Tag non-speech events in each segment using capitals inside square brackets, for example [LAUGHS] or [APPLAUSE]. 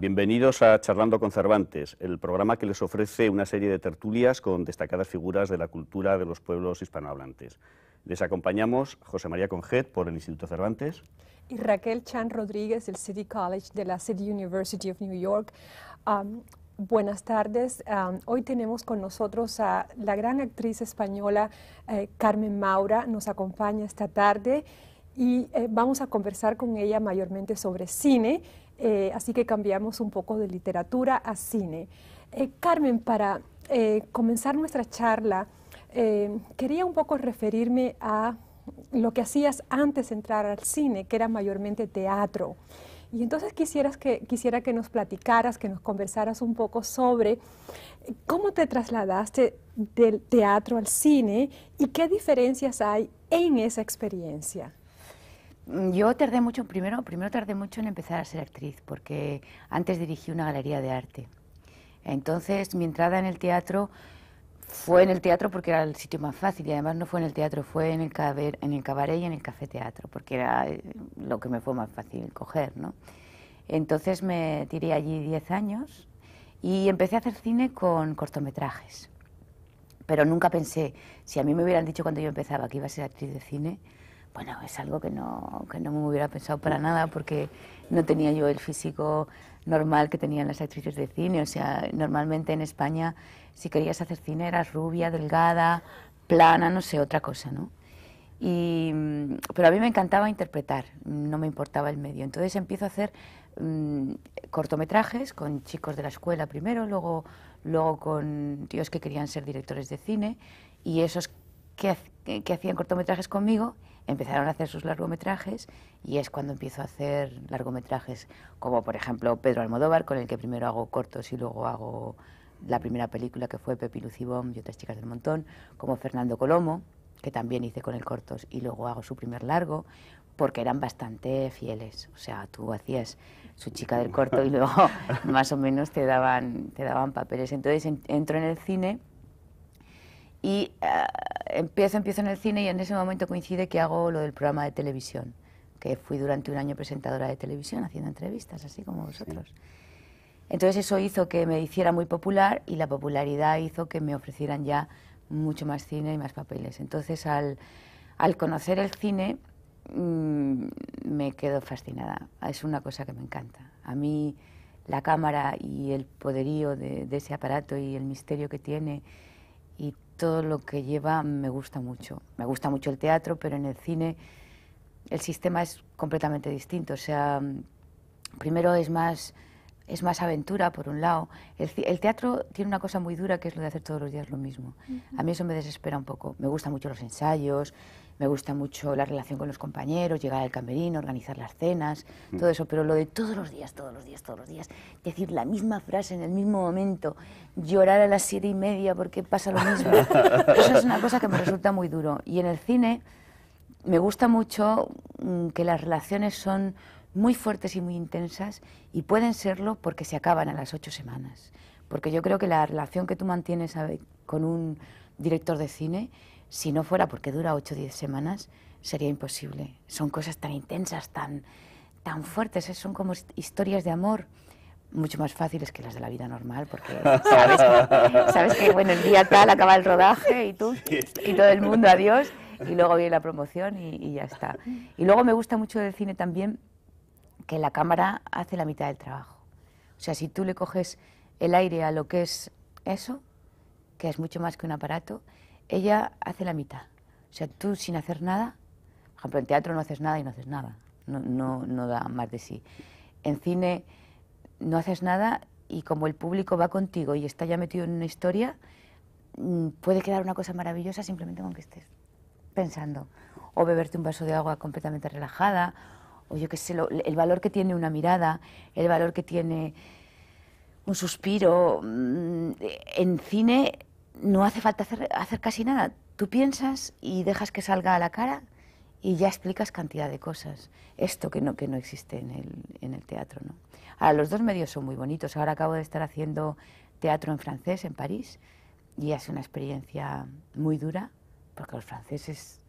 bienvenidos a Charlando con Cervantes, el programa que les ofrece una serie de tertulias con destacadas figuras de la cultura de los pueblos hispanohablantes. Les acompañamos José María Conjet por el Instituto Cervantes. Y Raquel Chan Rodríguez del City College de la City University of New York. Buenas tardes. hoy tenemos con nosotros a la gran actriz española eh, Carmen Maura. Nos acompaña esta tarde y eh, vamos a conversar con ella mayormente sobre cine eh, así que cambiamos un poco de literatura a cine. Eh, Carmen, para eh, comenzar nuestra charla, quería un poco referirme a lo que hacías antes de entrar al cine, que era mayormente teatro. Y entonces quisiera que nos platicaras, que nos conversaras un poco sobre cómo te trasladaste del teatro al cine y qué diferencias hay en esa experiencia. Mm, yo tardé mucho, primero, primero tardé mucho en empezar a ser actriz, porque antes dirigí una galería de arte. Entonces, mi entrada en el teatro fue en el teatro porque era el sitio más fácil y además no fue en el teatro, fue en el, en el cabaret y en el café teatro, porque era eh, lo que me fue más fácil coger, ¿no? Entonces me tiré allí 10 años y empecé a hacer cine con cortometrajes. Pero nunca pensé, si a mí me hubieran dicho cuando yo empezaba que iba a ser actriz de cine, bueno, es algo que no, que no me hubiera pensado para nada porque no tenía yo el físico normal que tenían las actrices de cine. O sea, normalmente en España, si querías hacer cine, eras rubia, delgada, plana, no sé, otra cosa, ¿no? Y, pero a mí me encantaba interpretar, no me importaba el medio. Entonces empiezo a hacer mm, cortometrajes con chicos de la escuela primero, luego, luego con tíos que querían ser directores de cine y esos que, que hacían cortometrajes conmigo empezaron a hacer sus largometrajes y es cuando empiezo a hacer largometrajes como por ejemplo Pedro Almodóvar, con el que primero hago cortos y luego hago la primera película que fue Pepi Lucibón y otras chicas del montón, como Fernando Colomo, que también hice con el cortos y luego hago su primer largo, porque eran bastante fieles. O sea, tú hacías su chica del corto y luego [LAUGHS] más o menos te daban, te daban papeles. Entonces entro en el cine y eh, empiezo, empiezo en el cine y en ese momento coincide que hago lo del programa de televisión, que fui durante un año presentadora de televisión haciendo entrevistas, así como vosotros. Entonces eso hizo que me hiciera muy popular y la popularidad hizo que me ofrecieran ya mucho más cine y más papeles. Entonces al, al conocer el cine mm, me quedo fascinada. Es una cosa que me encanta. A mí la cámara y el poderío de, de ese aparato y el misterio que tiene y todo lo que lleva me gusta mucho. Me gusta mucho el teatro, pero en el cine el sistema es completamente distinto. O sea, primero es más es más aventura, por un lado. El, teatro tiene una cosa muy dura que es lo de hacer todos los días lo mismo. A mí eso me desespera un poco. Me gustan mucho los ensayos, me gusta mucho la relación con los compañeros, llegar al camerino, organizar las cenas, mm. todo eso. Pero lo de todos los días, todos los días, todos los días, decir la misma frase en el mismo momento, llorar a las siete y media porque pasa lo mismo, [LAUGHS] eso es una cosa que me resulta muy duro. Y en el cine me gusta mucho mm, que las relaciones son muy fuertes y muy intensas y pueden serlo porque se acaban a las ocho semanas. Porque yo creo que la relación que tú mantienes con un director de cine, si no fuera porque dura ocho o diez semanas, sería imposible. Son cosas tan intensas, tan, tan fuertes, ¿eh? son como historias de amor mucho más fáciles que las de la vida normal, porque [LAUGHS] sabes que, sabes que, bueno, el día tal acaba el rodaje y tú y todo el mundo adiós, y luego viene la promoción y, ya está. Y luego me gusta mucho el cine también que la cámara hace la mitad del trabajo. O sea, si tú le coges el aire a lo que es eso, que es mucho más que un aparato, ella hace la mitad. O sea, tú sin hacer nada, por ejemplo, en teatro no haces nada y no haces nada, no, no, da más de sí. En cine no haces nada y como el público va contigo y está ya metido en una historia, mm, puede quedar una cosa maravillosa simplemente con que estés pensando. O beberte un vaso de agua completamente relajada, o yo qué sé, el valor que tiene una mirada, el valor que tiene un suspiro. Mm, en cine no hace falta hacer, casi nada. Tú piensas y dejas que salga a la cara y ya explicas cantidad de cosas. Esto que no, que no existe en el, en el teatro. ¿no? Ahora, los dos medios son muy bonitos. Ahora acabo de estar haciendo teatro en francés en París y es una experiencia muy dura porque los franceses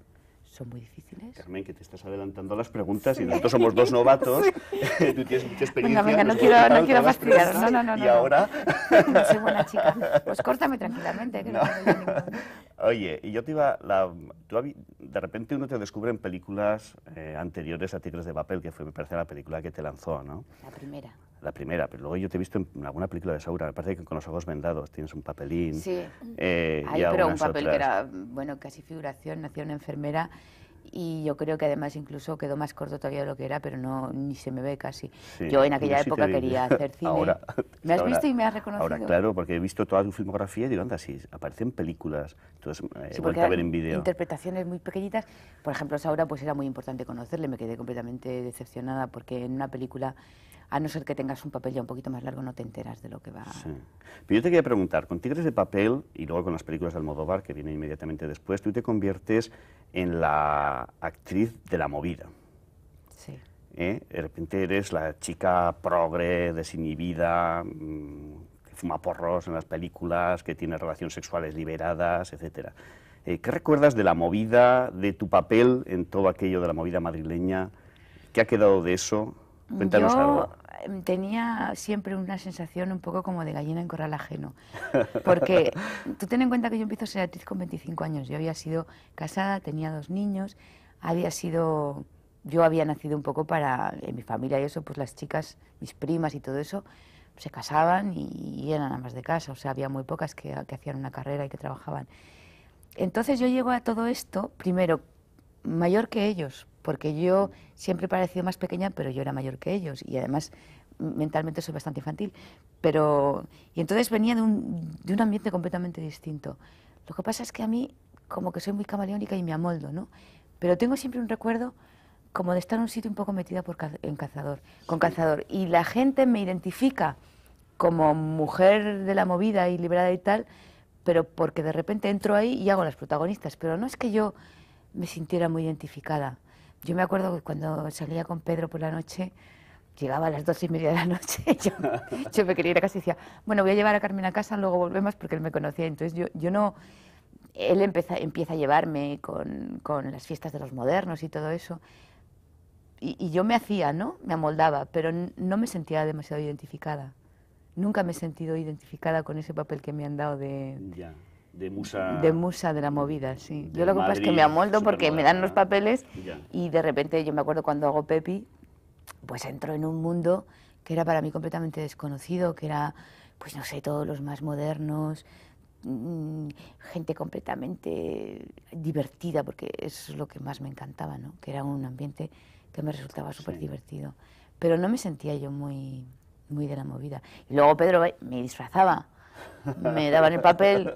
son muy difíciles. Carmen, que te estás adelantando las preguntas y nosotros somos dos [LAUGHS] novatos. [LAUGHS] Tú tienes mucha experiencia. Venga, venga, no quiero, no quiero fastidiar. No, no, no. Y ahora. [LAUGHS] No soy buena chica. Pues córtame tranquilamente. Que Oye, y yo te iba. La, de repente uno te descubre en películas eh, anteriores a Tigres de Papel, que fue, me parece, la película que te lanzó, ¿no? La primera. La primera, pero luego yo te he visto en alguna película de Saura, me parece que con los ojos vendados tienes un papelín. Sí, eh, pero un papel que era, bueno, casi figuración, nació una enfermera y yo creo que además incluso quedó más corto todavía de lo que era, pero no ni se me ve casi. yo en aquella época quería [LAUGHS] hacer cine. ¿Me has visto y me has reconocido? Ahora, claro, porque he visto toda tu filmografía y digo, anda, sí, aparecen películas, entonces he eh, vuelto a ver en vídeo. interpretaciones muy pequeñitas. Por ejemplo, Saura pues era muy importante conocerle, me quedé completamente decepcionada porque en una película a no ser que tengas un papel ya un poquito más largo, no te enteras de lo que va. Sí. Pero yo te quería preguntar, con Tigres de Papel y luego con las películas de Almodóvar, que viene inmediatamente después, tú te conviertes en la actriz de la movida. Sí. ¿Eh? De repente eres la chica progre, desinhibida, mm, que fuma porros en las películas, que tiene relaciones sexuales liberadas, etc. Eh, ¿Qué recuerdas de la movida, de tu papel en todo aquello de la movida madrileña? ¿Qué ha quedado de eso? Yo... Em, tenía siempre una sensación un poco como de gallina en corral ajeno. Porque tú ten en cuenta que yo empiezo a ser actriz con 25 años. Yo había sido casada, tenía dos niños, había sido. Yo había nacido un poco para. En mi familia y eso, pues las chicas, mis primas y todo eso, se casaban y, eran amas de casa. O sea, había muy pocas que, que hacían una carrera y que trabajaban. Entonces yo llego a todo esto, primero, mayor que ellos, porque yo siempre he parecido más pequeña, pero yo era mayor que ellos y además mentalmente soy bastante infantil. Pero, y entonces venía de un, ambiente completamente distinto. Lo que pasa es que a mí como que soy muy camaleónica y me amoldo, ¿no? Pero tengo siempre un recuerdo como de estar en un sitio un poco metida cazador, con cazador. Y la gente me identifica como mujer de la movida y liberada y tal, pero porque de repente entro ahí y hago las protagonistas. Pero no es que yo me sintiera muy identificada. Yo me acuerdo que cuando salía con Pedro por la noche, llegaba a las dos y media de la noche, [LAUGHS] yo, me quería ir a casa y decía, bueno, voy a llevar a Carmen a casa, luego volvemos porque él me conocía. Entonces yo, yo no, él empieza, empieza a llevarme con, con, las fiestas de los modernos y todo eso. Y, yo me hacía, ¿no? Me amoldaba, pero no me sentía demasiado identificada. Nunca me he sentido identificada con ese papel que me han dado de, de musa. De la movida, sí. Yo lo que pasa es que me amoldo porque me dan los papeles y de repente yo me acuerdo cuando hago Pepi, pues entro en un mundo que era para mí completamente desconocido, que era, pues no sé, todos los más modernos, mm, gente completamente divertida, porque eso es lo que más me encantaba, ¿no? Que era un ambiente que me resultaba súper divertido. Pero no me sentía yo muy, muy de la movida. Y luego Pedro me disfrazaba me daban el papel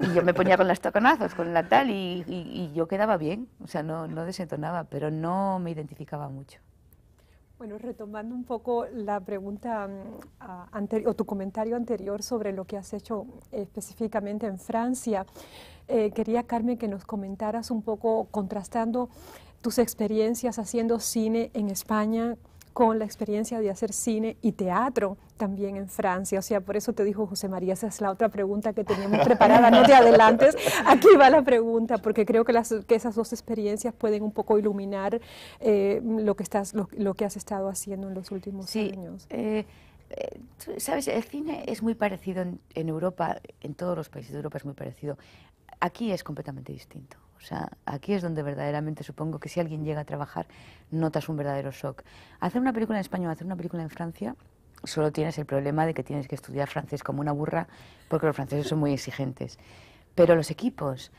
y yo me ponía con las tocanazos con la tal, y, yo quedaba bien, o sea, no, desentonaba, pero no me identificaba mucho. Bueno, retomando un poco la pregunta mm, o tu comentario anterior sobre lo que has hecho específicamente en Francia, eh, quería, Carmen, que nos comentaras un poco contrastando tus experiencias haciendo cine en España con la experiencia de hacer cine y teatro también en Francia. O sea, por eso te dijo José María, esa es la otra pregunta que teníamos preparada, no te adelantes. Aquí va la pregunta, porque creo que, las, esas dos experiencias pueden un poco iluminar eh, lo, que estás, lo, que has estado haciendo en los últimos años. Eh, eh, sabes, el cine es muy parecido en Europa, en todos los países de Europa es muy parecido. Aquí es completamente distinto. O sea, aquí es donde verdaderamente supongo que si alguien llega a trabajar notas un verdadero shock. Hacer una película en España o hacer una película en Francia, solo tienes el problema de que tienes que estudiar francés como una burra, porque los franceses son muy exigentes. Pero los equipos,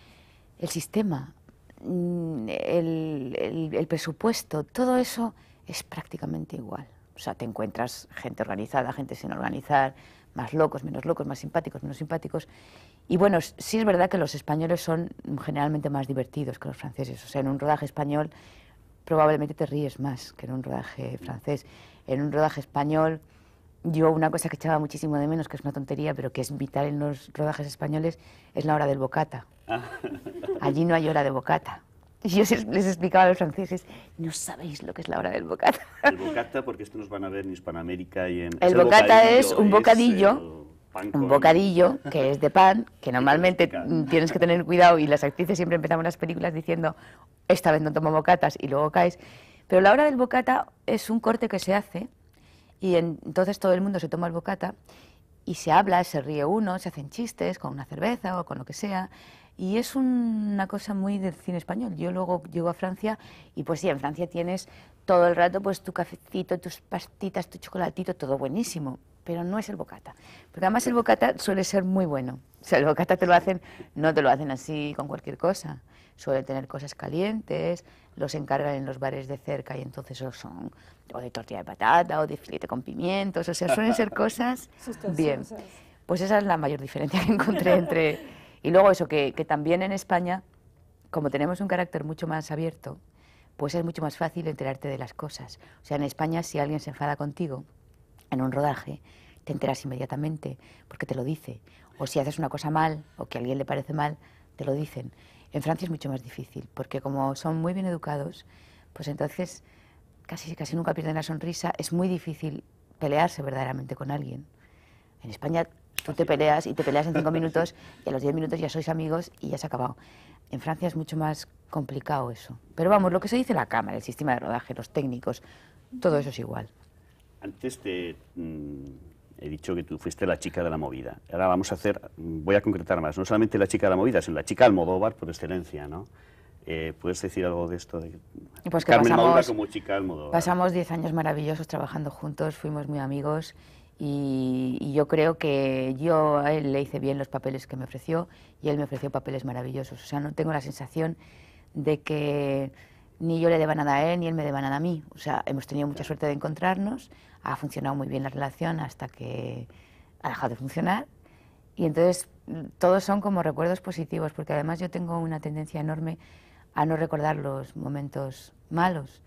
el sistema, mm, el, presupuesto, todo eso es prácticamente igual. O sea, te encuentras gente organizada, gente sin organizar, más locos, menos locos, más simpáticos, menos simpáticos, y bueno, sí es verdad que los españoles son generalmente más divertidos que los franceses. O sea, en un rodaje español probablemente te ríes más que en un rodaje francés. En un rodaje español, yo una cosa que echaba muchísimo de menos, que es una tontería, pero que es vital en los rodajes españoles, es la hora del bocata. Ah. Allí no hay hora de bocata. Yo les explicaba a los franceses, no sabéis lo que es la hora del bocata. El bocata, porque esto nos van a ver en Hispanoamérica y en... el bocata es un bocadillo un bocadillo que es de pan, que [LAUGHS] normalmente mm, tienes que tener cuidado y las actrices siempre empezamos las películas diciendo, esta vez no tomo bocatas y luego caes. Pero la hora del bocata es un corte que se hace y entonces todo el mundo se toma el bocata y se habla, se ríe uno, se hacen chistes con una cerveza o con lo que sea. Y es una cosa muy del cine español. Yo luego llego a Francia y pues sí, en Francia tienes todo el rato pues tu cafecito, tus pastitas, tu chocolatito, todo buenísimo pero no es el bocata. Porque además el bocata suele ser muy bueno. O sea, el bocata te lo hacen, no te lo hacen así con cualquier cosa. Suele tener cosas calientes, los encargan en los bares de cerca y entonces o son o de tortilla de patata o de filete con pimientos, o sea, suelen ser cosas [LAUGHS] bien. Pues esa es la mayor diferencia que encontré entre... [LAUGHS] Y luego eso, que, que también en España, como tenemos un carácter mucho más abierto, pues es mucho más fácil enterarte de las cosas. O sea, en España si alguien se enfada contigo, en un rodaje, te enteras inmediatamente porque te lo dice. O si haces una cosa mal o que a alguien le parece mal, te lo dicen. En Francia es mucho más difícil porque como son muy bien educados, pues entonces casi, casi nunca pierden la sonrisa. Es muy difícil pelearse verdaderamente con alguien. En España tú te peleas y te peleas en cinco [LAUGHS] minutos y a los diez minutos ya sois amigos y ya se ha acabado. En Francia es mucho más complicado eso. Pero vamos, lo que se dice la cámara, el sistema de rodaje, los técnicos, todo eso es igual. Antes te mm, he dicho que tú fuiste la chica de la movida. Ahora vamos a hacer, mm, voy a concretar más, no solamente la chica de la movida, sino la chica Almodóvar por excelencia, ¿no? Eh, ¿Puedes decir algo de esto? pues que pasamos, Pasamos 10 años maravillosos trabajando juntos, fuimos muy amigos y, y, yo creo que yo a él le hice bien los papeles que me ofreció y él me ofreció papeles maravillosos. O sea, no tengo la sensación de que ni yo le deba nada a él ni él me deba nada a mí. O sea, hemos tenido mucha suerte de encontrarnos, ha funcionado muy bien la relación hasta que ha dejado de funcionar. Y entonces todos son como recuerdos positivos, porque además yo tengo una tendencia enorme a no recordar los momentos malos.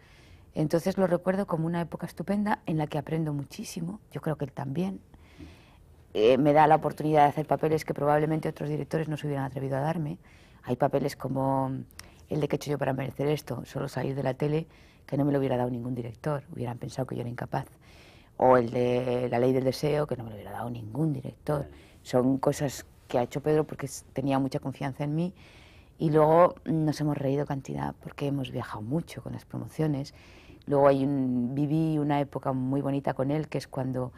Entonces lo recuerdo como una época estupenda en la que aprendo muchísimo, yo creo que él también. Eh, me da la oportunidad de hacer papeles que probablemente otros directores no se hubieran atrevido a darme. Hay papeles como el de que he hecho yo para merecer esto, solo salir de la tele, que no me lo hubiera dado ningún director, hubieran pensado que yo era incapaz o el de La ley del deseo, que no me lo hubiera dado ningún director. Son cosas que ha hecho Pedro porque tenía mucha confianza en mí y luego nos hemos reído cantidad porque hemos viajado mucho con las promociones. Luego hay un, viví una época muy bonita con él, que es cuando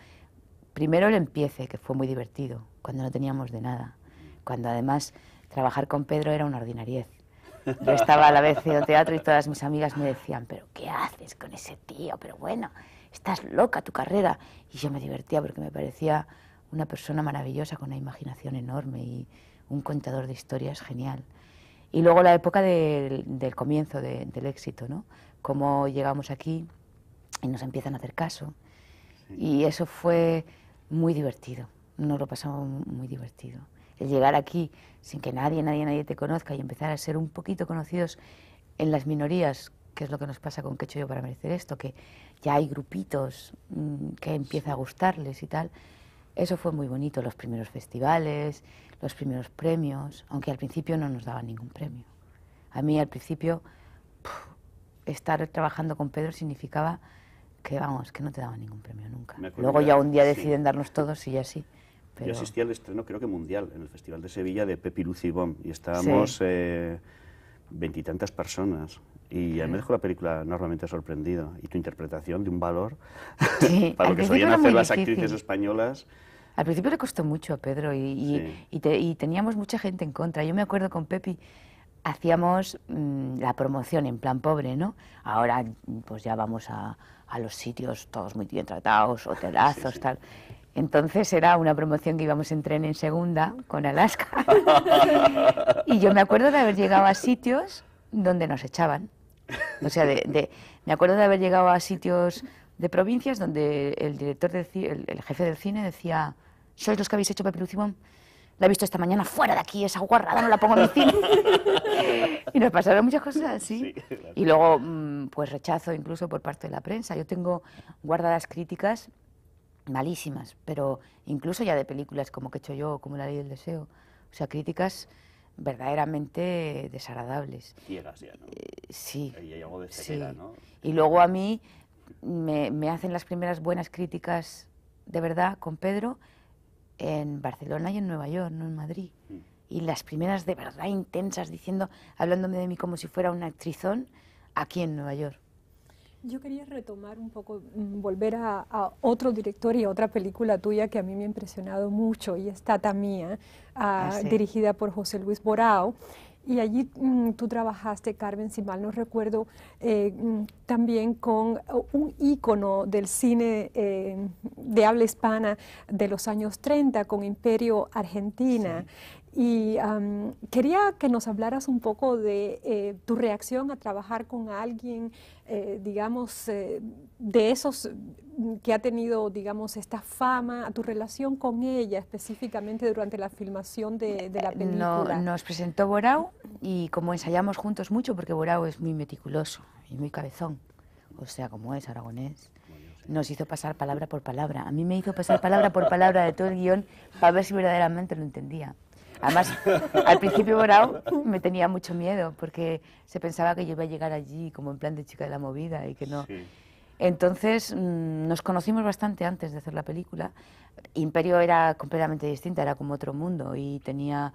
primero el empiece, que fue muy divertido, cuando no teníamos de nada, cuando además trabajar con Pedro era una ordinariez. Yo estaba a la vez en teatro y todas mis amigas me decían, pero ¿qué haces con ese tío? Pero bueno, estás loca tu carrera. Y yo me divertía porque me parecía una persona maravillosa con una imaginación enorme y un contador de historias genial. Y luego la época del, comienzo del éxito, ¿no? Cómo llegamos aquí y nos empiezan a hacer caso. Y eso fue muy divertido, nos lo pasamos muy divertido. El llegar aquí sin que nadie, nadie, nadie te conozca y empezar a ser un poquito conocidos en las minorías qué es lo que nos pasa con qué hecho yo para merecer esto, que ya hay grupitos mm, que empieza a gustarles y tal. Eso fue muy bonito, los primeros festivales, los primeros premios, aunque al principio no nos daban ningún premio. A mí al principio estar trabajando con Pedro significaba que, vamos, que no te daban ningún premio nunca. Luego ya un día deciden darnos todos y ya sí. Yo asistí al estreno, creo que mundial, en el Festival de Sevilla de Pepi Lucy y estábamos... Eh, veintitantas personas. Y a mí me dejó la película enormemente sorprendido. Y tu interpretación de un valor [LAUGHS] para lo que solían hacer las actrices españolas. Al principio le costó mucho a Pedro y, y, teníamos mucha gente en contra. Yo me acuerdo con Pepi, hacíamos mm, la promoción en plan pobre, ¿no? Ahora pues ya vamos a, los sitios todos muy bien tratados, hotelazos, tal. Entonces era una promoción que íbamos en tren en segunda con Alaska. [LAUGHS] Y yo me acuerdo de haber llegado a sitios donde nos echaban. O sea, de, me acuerdo de haber llegado a sitios de provincias donde el director, el, jefe del cine decía, sois los que habéis hecho Pepe Lucimón, la he visto esta mañana fuera de aquí, esa guarrada no la pongo en el cine. [LAUGHS] y nos pasaron muchas cosas así. Sí, Y luego, mm, pues rechazo incluso por parte de la prensa. Yo tengo guardadas críticas malísimas, pero incluso ya de películas como que he hecho yo, como La Ley del Deseo. O sea, críticas verdaderamente desagradables. sí. Y luego a mí me, hacen las primeras buenas críticas de verdad con Pedro en Barcelona y en Nueva York, no en Madrid. Mm. Y las primeras de verdad intensas diciendo, hablándome de mí como si fuera una actrizón aquí en Nueva York. Yo quería retomar un poco, mm, volver a, otro director y otra película tuya que a mí me ha impresionado mucho y es Tata Mía, ah, ah, dirigida por José Luis Borao. Y allí mm, tú trabajaste, Carmen, si mal no recuerdo, eh, mm, también con uh, un ícono del cine eh, de habla hispana de los años 30, con Imperio Argentina. Y quería que nos hablaras un poco de eh, tu reacción a trabajar con alguien, eh, digamos, eh, de esos mm, que ha tenido, digamos, esta fama, a tu relación con ella específicamente durante la filmación de, la película. nos presentó Borau y como ensayamos juntos mucho, porque Borau es muy meticuloso y muy cabezón, o sea, como es aragonés nos hizo pasar palabra por palabra. A mí me hizo pasar palabra por palabra de todo el guión para ver si verdaderamente lo entendía. Además, al principio Borao me tenía mucho miedo porque se pensaba que yo iba a llegar allí como en plan de chica de la movida y que no. Entonces mm, nos conocimos bastante antes de hacer la película. Imperio era completamente distinta, era como otro mundo y tenía,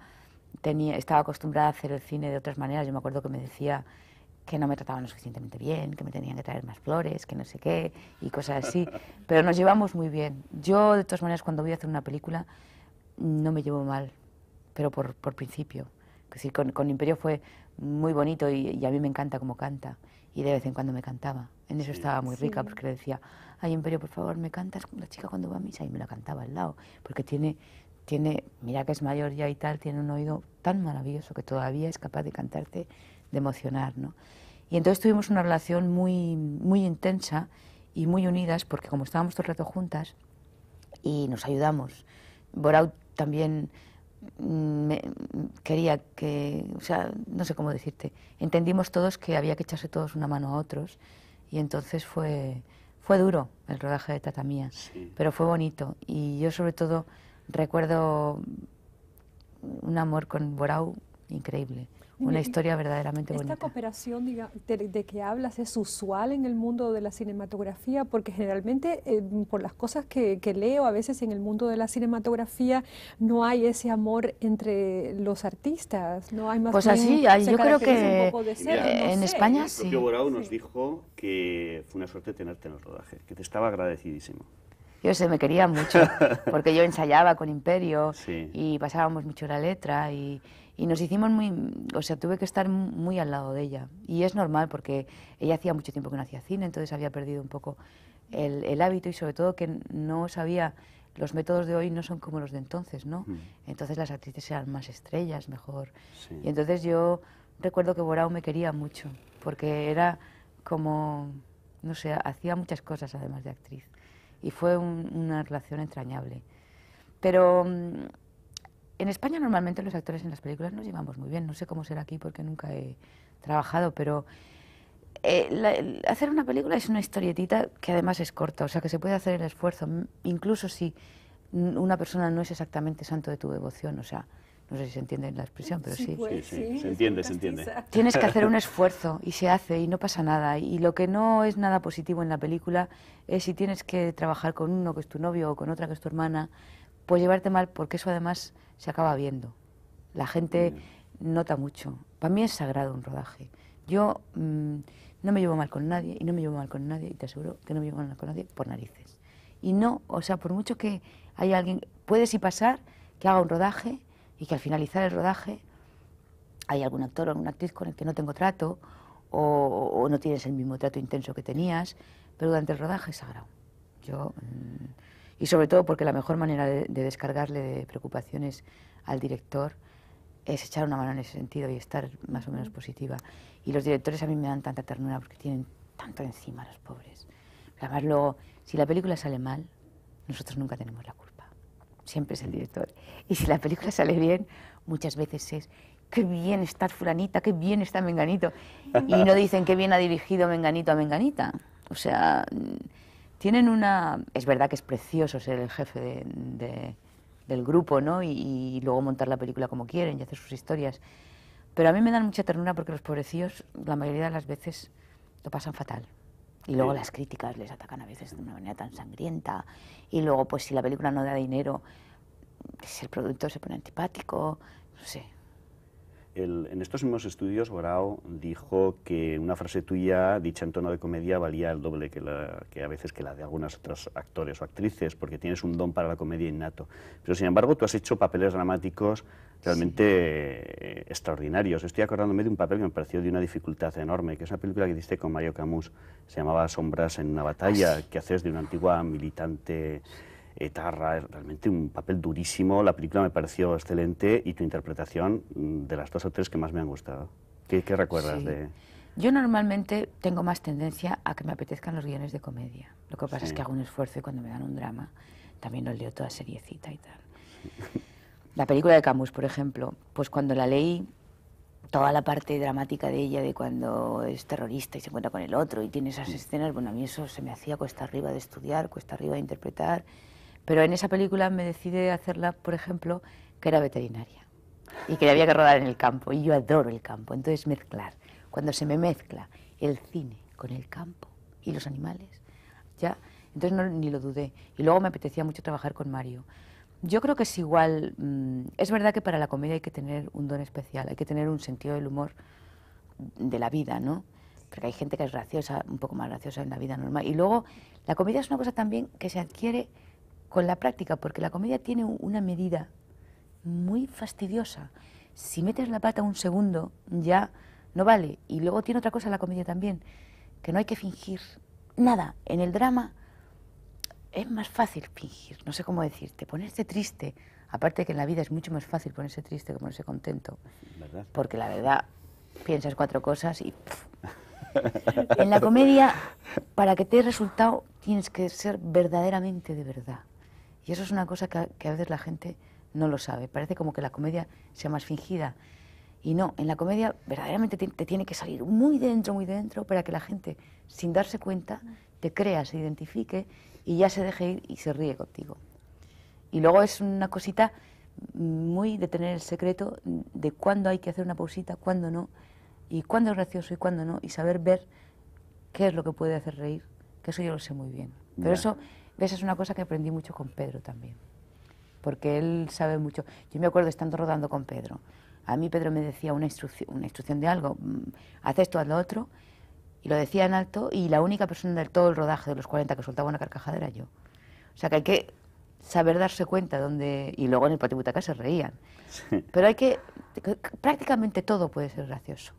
tenía, estaba acostumbrada a hacer el cine de otras maneras. Yo me acuerdo que me decía que no me trataban lo suficientemente bien, que me tenían que traer más flores, que no sé qué, y cosas así. Pero nos llevamos muy bien. Yo, de todas maneras, cuando voy a hacer una película, no me llevo mal pero por, por principio. sí con, con, Imperio fue muy bonito y, a mí me encanta como canta. Y de vez en cuando me cantaba. En eso estaba muy rica porque le decía, ay Imperio, por favor, me cantas la chica cuando va a misa. Y me la cantaba al lado. Porque tiene, tiene, mira que es mayor ya y tal, tiene un oído tan maravilloso que todavía es capaz de cantarte, de emocionar. ¿no? Y entonces tuvimos una relación muy, muy intensa y muy unidas porque como estábamos todo el rato juntas y nos ayudamos. Borau también me, quería que, o sea, no sé cómo decirte, entendimos todos que había que echarse todos una mano a otros y entonces fue, fue duro el rodaje de Tatamía, pero fue bonito y yo sobre todo recuerdo un amor con Borau increíble una historia verdaderamente bonita. ¿Esta cooperación de, que hablas es usual en el mundo de la cinematografía? Porque generalmente, eh, por las cosas que, leo, a veces en el mundo de la cinematografía no hay ese amor entre los artistas, no hay más Pues así, yo creo que en España sí. El propio nos dijo que fue una suerte tenerte en el rodaje, que te estaba agradecidísimo. Yo sé, me quería mucho, [LAUGHS] porque yo ensayaba con Imperio y pasábamos mucho la letra y y nos hicimos muy, o sea, tuve que estar muy al lado de ella. Y es normal porque ella hacía mucho tiempo que no hacía cine, entonces había perdido un poco el, el hábito y sobre todo que no sabía, los métodos de hoy no son como los de entonces, ¿no? Mm. Entonces las actrices eran más estrellas, mejor. Y entonces yo recuerdo que Borao me quería mucho porque era como, no sé, hacía muchas cosas además de actriz. Y fue una relación entrañable. Pero mm, en España normalmente los actores en las películas nos llevamos muy bien. No sé cómo será aquí porque nunca he trabajado, pero eh, hacer una película es una historietita que además es corta, o sea que se puede hacer el esfuerzo, incluso si una persona no es exactamente santo de tu devoción, o sea, no sé si se entiende la expresión, pero sí. sí. Pues se entiende, se entiende. Tienes que hacer un [LAUGHS] esfuerzo y se hace y no pasa nada. Y lo que no es nada positivo en la película es si tienes que trabajar con uno que es tu novio o con otra que es tu hermana, pues llevarte mal, porque eso además se acaba viendo. La gente mm. nota mucho. Para mí es sagrado un rodaje. Yo mm, no me llevo mal con nadie y no me llevo mal con nadie y te aseguro que no me llevo mal con nadie por narices. Y no, o sea, por mucho que haya alguien, puede sí pasar que haga un rodaje y que al finalizar el rodaje hay algún actor o alguna actriz con el que no tengo trato o, no tienes el mismo trato intenso que tenías, pero durante el rodaje es sagrado. Yo mm, y sobre todo porque la mejor manera de, descargarle de preocupaciones al director es echar una mano en ese sentido y estar más o menos positiva. Y los directores a mí me dan tanta ternura porque tienen tanto encima los pobres. además luego, si la película sale mal, nosotros nunca tenemos la culpa. Siempre es el director. Y si la película sale bien, muchas veces es, qué bien está fulanita, qué bien está Menganito. Y no dicen qué bien ha dirigido Menganito a Menganita. O sea, tienen una... Es verdad que es precioso ser el jefe del grupo, ¿no? Y, luego montar la película como quieren y hacer sus historias. Pero a mí me dan mucha ternura porque los pobrecillos, la mayoría de las veces, lo pasan fatal. Y luego las críticas les atacan a veces de una manera tan sangrienta. Y luego, pues si la película no da dinero, si pues, el productor se pone antipático, no sé, en estos mismos estudios Borao dijo que una frase tuya dicha en tono de comedia valía el doble que, la, a veces que la de algunos otros actores o actrices, porque tienes un don para la comedia innato. Pero sin embargo, tú has hecho papeles dramáticos realmente eh, extraordinarios. Estoy acordándome de un papel que me pareció de una dificultad enorme, que es una película que hiciste con Mario Camus, se llamaba Sombras en una batalla, ah, que haces de una antigua militante es realmente un papel durísimo. La película me pareció excelente y tu interpretación mm, de las dos o tres que más me han gustado. ¿Qué, recuerdas de...? Yo normalmente tengo más tendencia a que me apetezcan los guiones de comedia. Lo que pasa es que hago un esfuerzo y cuando me dan un drama también lo leo toda seriecita y tal. [LAUGHS] La película de Camus, por ejemplo, pues cuando la leí, toda la parte dramática de ella, de cuando es terrorista y se encuentra con el otro y tiene esas mm. escenas, bueno, a mí eso se me hacía cuesta arriba de estudiar, cuesta arriba de interpretar. Pero en esa película me decidí hacerla, por ejemplo, que era veterinaria y que había que rodar en el campo. Y yo adoro el campo. Entonces mezclar, cuando se me mezcla el cine con el campo y los animales, ya, entonces ni lo dudé. Y luego me apetecía mucho trabajar con Mario. Yo creo que es igual, mm, es verdad que para la comedia hay que tener un don especial, hay que tener un sentido del humor de la vida, ¿no? Porque hay gente que es graciosa, un poco más graciosa en la vida normal. Y luego la comedia es una cosa también que se adquiere con la práctica, porque la comedia tiene una medida muy fastidiosa. Si metes la pata un segundo, ya no vale. Y luego tiene otra cosa la comedia también, que no hay que fingir nada. En el drama es más fácil fingir, no sé cómo decirte, ponerte triste. Aparte que en la vida es mucho más fácil ponerse triste que ponerse contento. Porque la verdad, piensas cuatro cosas y... en la comedia, para que te resultado, tienes que ser verdaderamente de verdad. Y eso es una cosa que a, veces la gente no lo sabe. Parece como que la comedia sea más fingida. Y no, en la comedia verdaderamente te, tiene que salir muy dentro, muy dentro, para que la gente, sin darse cuenta, te crea, se identifique y ya se deje ir y se ríe contigo. Y luego es una cosita muy de tener el secreto de cuándo hay que hacer una pausita, cuándo no, y cuándo es gracioso y cuándo no, y saber ver qué es lo que puede hacer reír, que eso yo lo sé muy bien. Pero eso esa es una cosa que aprendí mucho con Pedro también, porque él sabe mucho. Yo me acuerdo estando rodando con Pedro. A mí Pedro me decía una instrucción, de algo, mm, haz esto, haz lo otro, y lo decía en alto, y la única persona de todo el rodaje de los 40 que soltaba una carcajada era yo. O sea que hay que saber darse cuenta dónde... Y luego en el butaca se reían. Pero hay que... Prácticamente todo puede ser gracioso,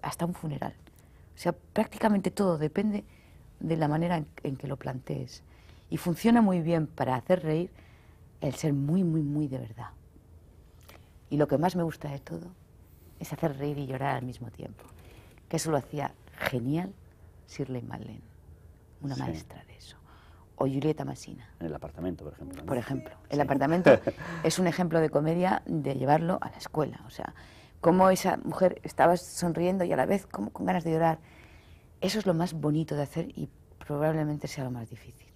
hasta un funeral. O sea, prácticamente todo depende de la manera en que lo plantees. Y funciona muy bien para hacer reír el ser muy, muy, muy de verdad. Y lo que más me gusta de todo es hacer reír y llorar al mismo tiempo. Que eso lo hacía genial Shirley Malen, una maestra de eso. O Julieta Massina En el apartamento, por ejemplo. Por ejemplo. El apartamento [LAUGHS] es un ejemplo de comedia de llevarlo a la escuela. O sea, cómo esa mujer estaba sonriendo y a la vez con ganas de llorar. Eso es lo más bonito de hacer y probablemente sea lo más difícil.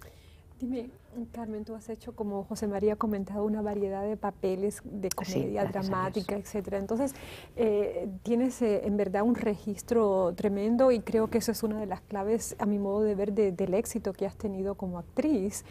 Dime, Carmen, tú has hecho, como José María ha comentado, una variedad de papeles de comedia dramática, etcétera. Entonces, eh, tienes eh, en verdad un registro tremendo y creo que eso es una de las claves, a mi modo de ver, del éxito que has tenido como actriz.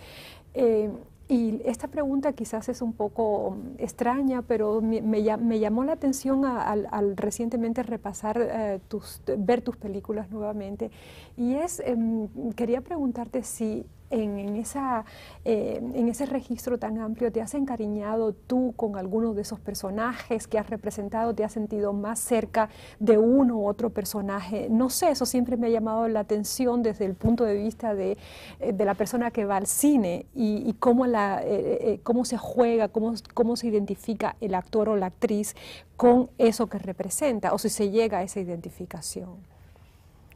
Eh, y esta pregunta quizás es un poco mm, extraña, pero me, llamó la atención al, recientemente repasar, tus, ver tus películas nuevamente. Y es, em, quería preguntarte si en, esa, eh, en ese registro tan amplio, ¿te has encariñado tú con alguno de esos personajes que has representado? ¿Te has sentido más cerca de uno u otro personaje? No sé, eso siempre me ha llamado la atención desde el punto de vista de, eh, la persona que va al cine y, cómo, la, eh, cómo se juega, cómo, cómo se identifica el actor o la actriz con eso que representa o si se llega a esa identificación.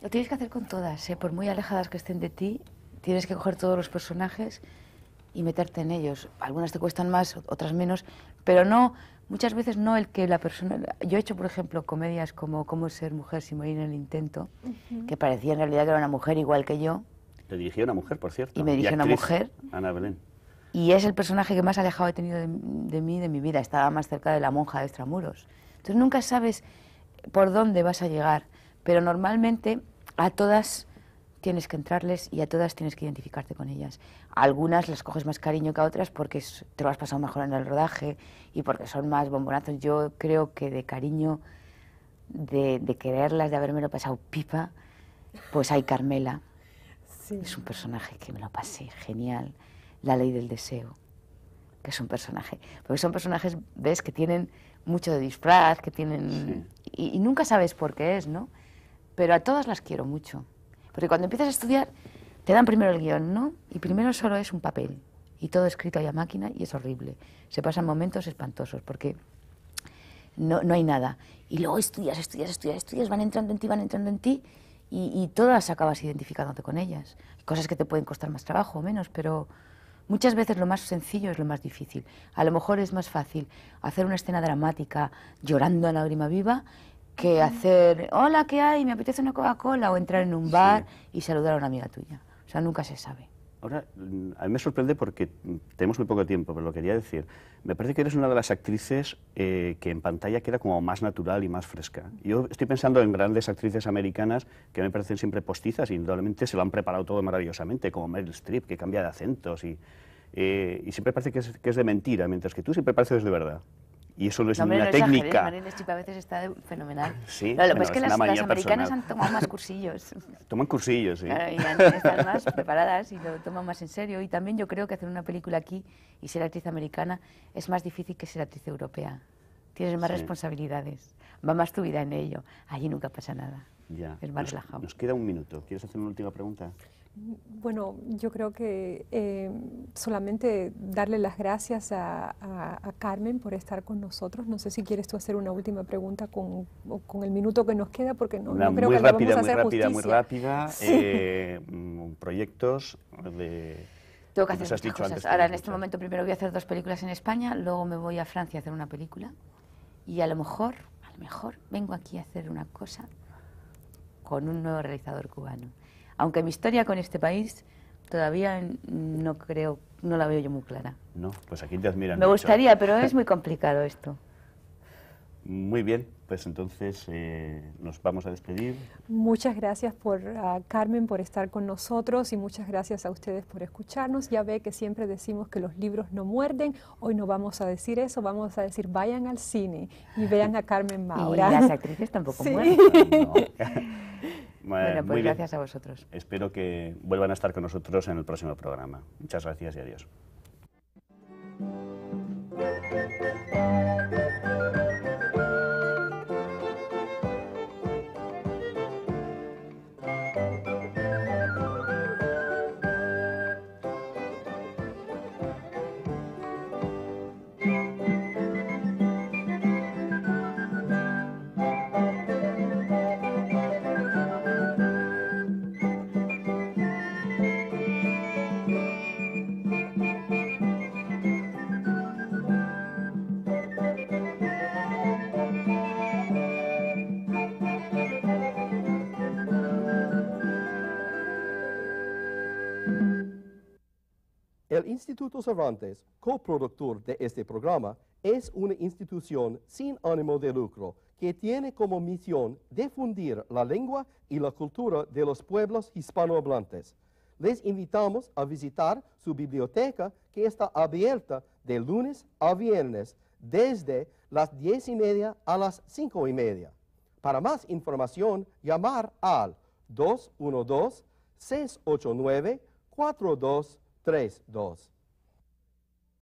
Lo tienes que hacer con todas, por muy alejadas que estén de ti, tienes que coger todos los personajes y meterte en ellos. Algunas te cuestan más, otras menos, pero no, muchas veces no el que la persona... Yo he hecho, por ejemplo, comedias como Cómo ser mujer sin morir en el intento, que parecía en realidad que era una mujer igual que yo. Te dirigió una mujer, por cierto. Y me dirigió una mujer. Ana Belén. Y es el personaje que más alejado he tenido de, de, mí, de mi vida. Estaba más cerca de la monja de Extramuros. Entonces nunca sabes por dónde vas a llegar, pero normalmente a todas tienes que entrarles y a todas tienes que identificarte con ellas. A algunas las coges más cariño que a otras porque te lo has pasado mejor en el rodaje y porque son más bombonazos. Yo creo que de cariño, de, quererlas, de haberme pasado pipa, pues hay Carmela. Es un personaje que me lo pasé genial. La ley del deseo, que es un personaje. Porque son personajes, ves, que tienen mucho de disfraz, que tienen... Y, y, nunca sabes por qué es, ¿no? Pero a todas las quiero mucho. Porque cuando empiezas a estudiar, te dan primero el guión, ¿no? Y primero solo es un papel. Y todo escrito a la máquina y es horrible. Se pasan momentos espantosos porque no, hay nada. Y luego estudias, estudias, estudias, estudias, van entrando en ti, van entrando en ti y, y todas acabas identificándote con ellas. Cosas que te pueden costar más trabajo o menos, pero muchas veces lo más sencillo es lo más difícil. A lo mejor es más fácil hacer una escena dramática llorando a lágrima viva que hacer, hola, ¿qué hay? Me apetece una Coca-Cola o entrar en un bar y saludar a una amiga tuya. O sea, nunca se sabe. Ahora, mm, a mí me sorprende porque mm, tenemos muy poco tiempo, pero lo quería decir. Me parece que eres una de las actrices eh, que en pantalla queda como más natural y más fresca. Yo estoy pensando en grandes actrices americanas que me parecen siempre postizas y indudablemente se lo han preparado todo maravillosamente, como Meryl Streep, que cambia de acentos y, eh, y siempre parece que es, que es de mentira, mientras que tú siempre pareces de verdad. Y eso no es no, técnica. Este a veces está fenomenal. [LAUGHS] Sí, lo que es que las, americanas han tomado más cursillos. [LAUGHS] Toman cursillos, sí. y están más [LAUGHS] preparadas y lo toman más en serio. Y también yo creo que hacer una película aquí y ser actriz americana es más difícil que ser actriz europea. Tienes más responsabilidades, va más tu vida en ello. Allí nunca pasa nada. Ya. Es más relajado. Nos queda un minuto. ¿Quieres hacer una última pregunta? Bueno, yo creo que eh, solamente darle las gracias a, Carmen por estar con nosotros. No sé si quieres tú hacer una última pregunta con, el minuto que nos queda, porque no, creo que vamos a hacer muy rápida, muy rápida. Eh, mm, proyectos de... Tengo que hacer muchas cosas. Ahora, en este momento, primero voy a hacer dos películas en España, luego me voy a Francia a hacer una película y a lo mejor, a lo mejor, vengo aquí a hacer una cosa con un nuevo realizador cubano. Aunque mi historia con este país todavía no creo, no la veo yo muy clara. No, pues aquí te admiran. Me gustaría, pero es [LAUGHS] muy complicado esto. Muy bien, pues entonces eh, nos vamos a despedir. Muchas gracias por ah, Carmen por estar con nosotros y muchas gracias a ustedes por escucharnos. Ya ve que siempre decimos que los libros no muerden. Hoy no vamos a decir eso, vamos a decir vayan al cine y vean a Carmen [LAUGHS] Maura. Y las actrices tampoco [LAUGHS] Eh, bueno, pues gracias a vosotros. Espero que vuelvan a estar con nosotros en el próximo programa. Muchas gracias y adiós. Instituto Cervantes, coproductor de este programa, es una institución sin ánimo de lucro que tiene como misión difundir la lengua y la cultura de los pueblos hispanohablantes. Les invitamos a visitar su biblioteca que está abierta de lunes a viernes desde las 10 y media a las 5 y media. Para más información, llamar al 212 689 4232.